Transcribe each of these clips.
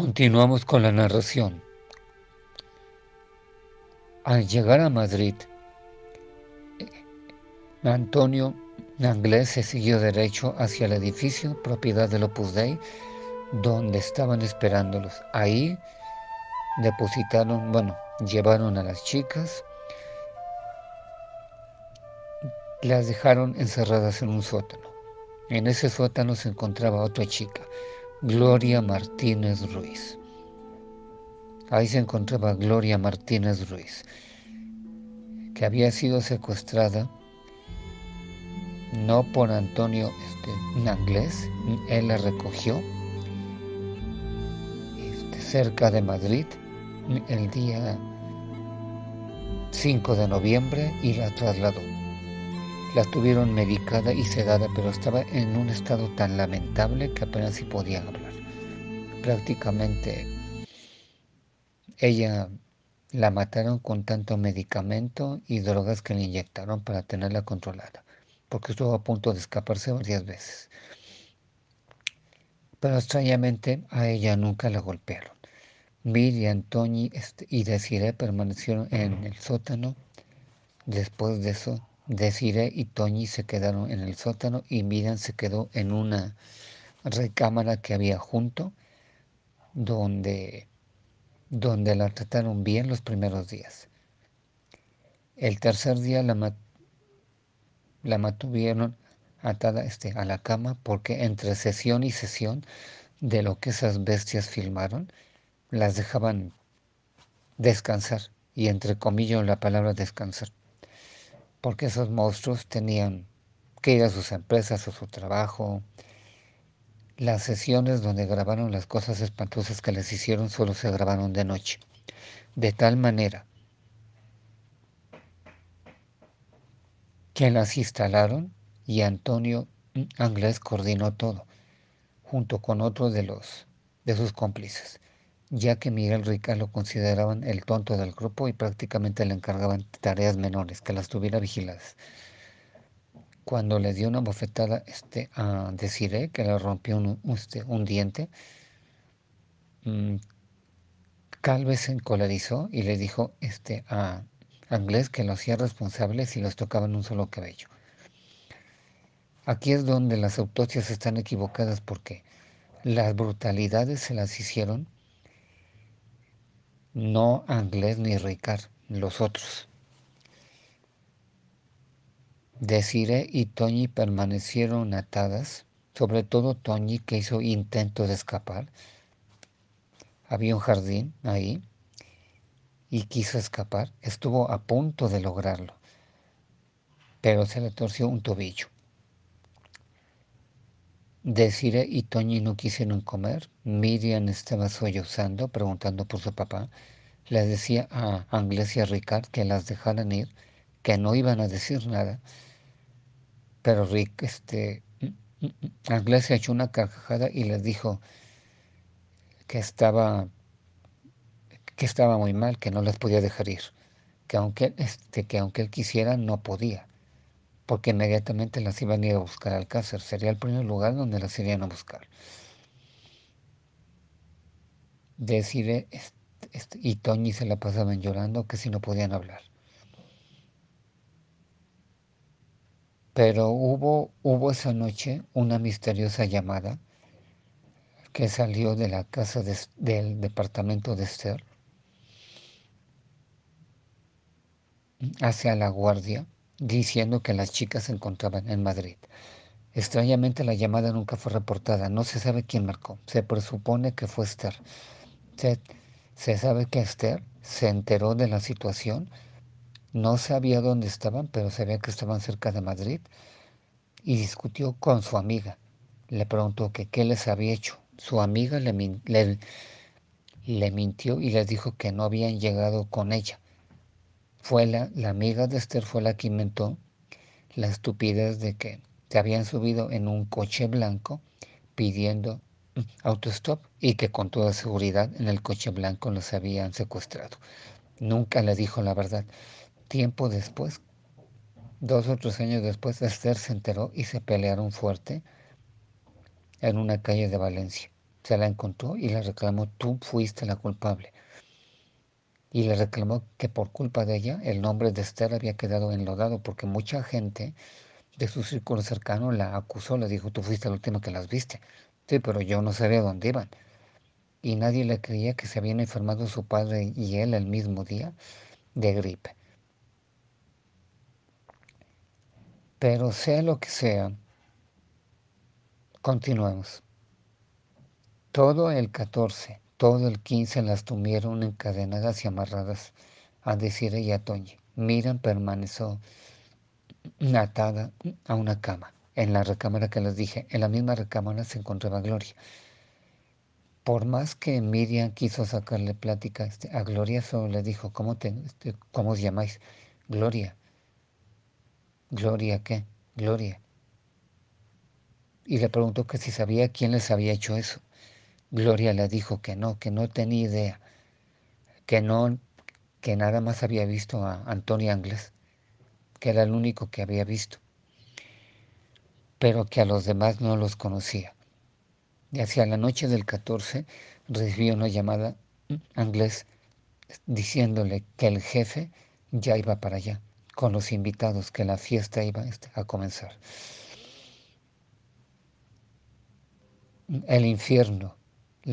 Continuamos con la narración. Al llegar a Madrid, Antonio Nanglé se siguió derecho hacia el edificio propiedad de Opus Dei, donde estaban esperándolos. Ahí depositaron, bueno, llevaron a las chicas, las dejaron encerradas en un sótano. En ese sótano se encontraba otra chica Gloria Martínez Ruiz. Ahí se encontraba Gloria Martínez Ruiz, que había sido secuestrada no por Antonio este, Nanglés, él la recogió este, cerca de Madrid el día 5 de noviembre y la trasladó. La tuvieron medicada y sedada, pero estaba en un estado tan lamentable que apenas si podía hablar. Prácticamente ella la mataron con tanto medicamento y drogas que le inyectaron para tenerla controlada, porque estuvo a punto de escaparse varias veces. Pero extrañamente a ella nunca la golpearon. Bill y este, y Desiree permanecieron en el sótano. Después de eso, Desiree y Toñi se quedaron en el sótano y Miran se quedó en una recámara que había junto, donde, donde la trataron bien los primeros días. El tercer día la, la mantuvieron atada este, a la cama porque entre sesión y sesión de lo que esas bestias filmaron, las dejaban descansar, y entre comillas la palabra descansar porque esos monstruos tenían que ir a sus empresas, a su trabajo. Las sesiones donde grabaron las cosas espantosas que les hicieron solo se grabaron de noche. De tal manera que las instalaron y Antonio Anglés coordinó todo, junto con otro de los de sus cómplices ya que Miguel Rica lo consideraban el tonto del grupo y prácticamente le encargaban tareas menores, que las tuviera vigiladas. Cuando le dio una bofetada este, a Desiree, que le rompió un, un, este, diente, Calves mm, se encolerizó y le dijo este, a Anglés que lo hacía responsable si los tocaban un solo cabello. Aquí es donde las autopsias están equivocadas porque las brutalidades se las hicieron no Anglés ni Ricard, los otros. Desire y Toñi permanecieron atadas, sobre todo Toñi que hizo intento de escapar. Había un jardín ahí y quiso escapar. Estuvo a punto de lograrlo, pero se le torció un tobillo decir eh, y Toñi no quisieron comer. Miriam estaba sollozando, preguntando por su papá. Le decía a Anglesia y a Ricard que las dejaran ir, que no iban a decir nada. Pero Rick, este, mm, mm, mm, Anglesia echó una carcajada y les dijo que estaba, que estaba muy mal, que no las podía dejar ir, que aunque, este, que aunque él quisiera, no podía porque inmediatamente las iban a ir a buscar al cáncer. Sería el primer lugar donde las irían a buscar. Decide, y Toñi se la pasaban llorando que si no podían hablar. Pero hubo, hubo esa noche una misteriosa llamada que salió de la casa del departamento de Esther hacia la guardia diciendo que las chicas se encontraban en Madrid. Extrañamente la llamada nunca fue reportada, no se sabe quién marcó, se presupone que fue Esther. Se, sabe que Esther se enteró de la situación, no sabía dónde estaban, pero sabía que estaban cerca de Madrid y discutió con su amiga. Le preguntó que qué les había hecho. Su amiga le, le, le mintió y les dijo que no habían llegado con ella fue la, amiga de Esther fue la que inventó la estupidez de que se habían subido en un coche blanco pidiendo autostop y que con toda seguridad en el coche blanco los habían secuestrado. Nunca le dijo la verdad. Tiempo después, dos o tres años después, Esther se enteró y se pelearon fuerte en una calle de Valencia. Se la encontró y la reclamó, tú fuiste la culpable y le reclamó que por culpa de ella el nombre de Esther había quedado enlodado porque mucha gente de su círculo cercano la acusó, le dijo, tú fuiste el último que las viste. Sí, pero yo no sabía dónde iban. Y nadie le creía que se habían enfermado su padre y él el mismo día de gripe. Pero sea lo que sea, continuemos. Todo el 14 todo el 15 las tuvieron encadenadas y amarradas, a decir ella a Toñi. Miran permaneció atada a una cama. En la recámara que les dije, en la misma recámara se encontraba Gloria. Por más que Miriam quiso sacarle plática, este, a Gloria solo le dijo, ¿cómo, te, este, ¿cómo os llamáis? Gloria. Gloria, ¿qué? Gloria. Y le preguntó que si sabía quién les había hecho eso. Gloria le dijo que no, que no tenía idea, que no, que nada más había visto a Antonio Angles, que era el único que había visto, pero que a los demás no los conocía. Y hacia la noche del 14 recibió una llamada Anglés diciéndole que el jefe ya iba para allá con los invitados, que la fiesta iba a comenzar. El infierno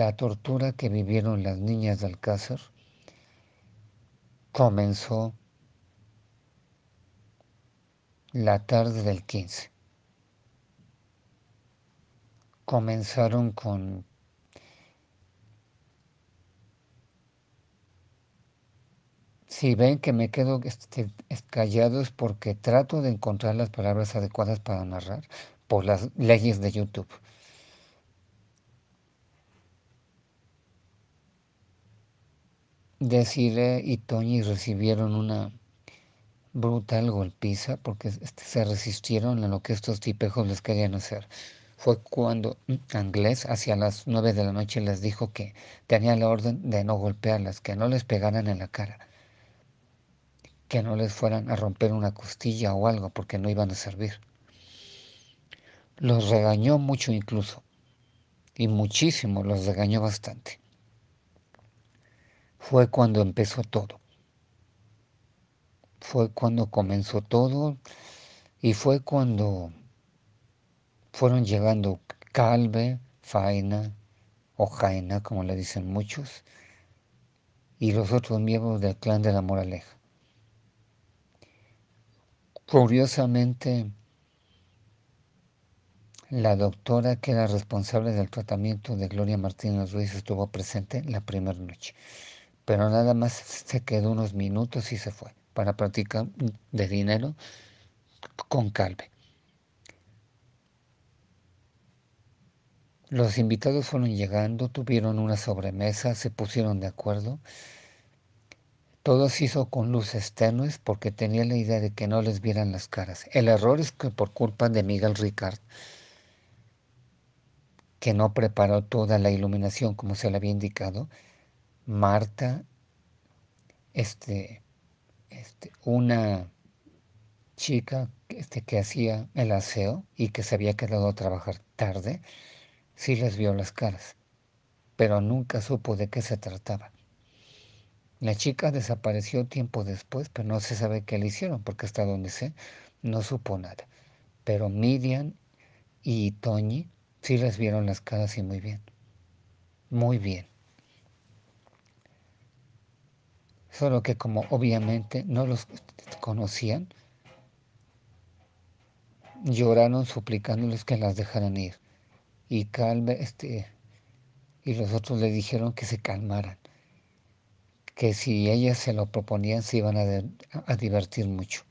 la tortura que vivieron las niñas de Alcázar comenzó la tarde del 15. Comenzaron con Si ven que me quedo este, callado es porque trato de encontrar las palabras adecuadas para narrar por las leyes de YouTube. Desire y Toñi recibieron una brutal golpiza porque este, se resistieron a lo que estos tipejos les querían hacer. Fue cuando Anglés, hacia las nueve de la noche, les dijo que tenía la orden de no golpearlas, que no les pegaran en la cara, que no les fueran a romper una costilla o algo porque no iban a servir. Los regañó mucho incluso, y muchísimo, los regañó bastante fue cuando empezó todo. Fue cuando comenzó todo y fue cuando fueron llegando Calve, Faina o Jaina, como le dicen muchos, y los otros miembros del clan de la Moraleja. Curiosamente, la doctora que era responsable del tratamiento de Gloria Martínez Ruiz estuvo presente la primera noche pero nada más se quedó unos minutos y se fue para practicar de dinero con Calve. Los invitados fueron llegando, tuvieron una sobremesa, se pusieron de acuerdo. Todo se hizo con luces tenues porque tenía la idea de que no les vieran las caras. El error es que por culpa de Miguel Ricard, que no preparó toda la iluminación como se le había indicado, Marta, este, este, una chica este, que hacía el aseo y que se había quedado a trabajar tarde, sí les vio las caras, pero nunca supo de qué se trataba. La chica desapareció tiempo después, pero no se sabe qué le hicieron, porque hasta donde sé, no supo nada. Pero Midian y Toñi sí les vieron las caras y muy bien. Muy bien. solo que como obviamente no los conocían, lloraron suplicándoles que las dejaran ir. Y calme, este, y los otros le dijeron que se calmaran, que si ellas se lo proponían se iban a, divertir mucho.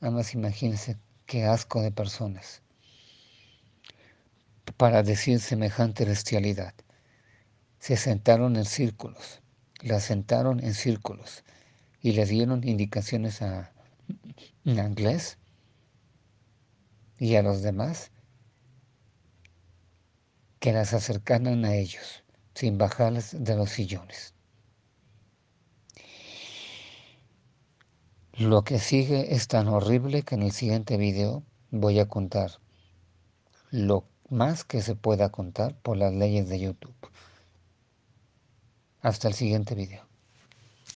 más imagínense qué asco de personas para decir semejante bestialidad. Se sentaron en círculos las sentaron en círculos y les dieron indicaciones a Inglés y a los demás que las acercaran a ellos sin bajarles de los sillones. Lo que sigue es tan horrible que en el siguiente video voy a contar lo más que se pueda contar por las leyes de YouTube. Hasta el siguiente video.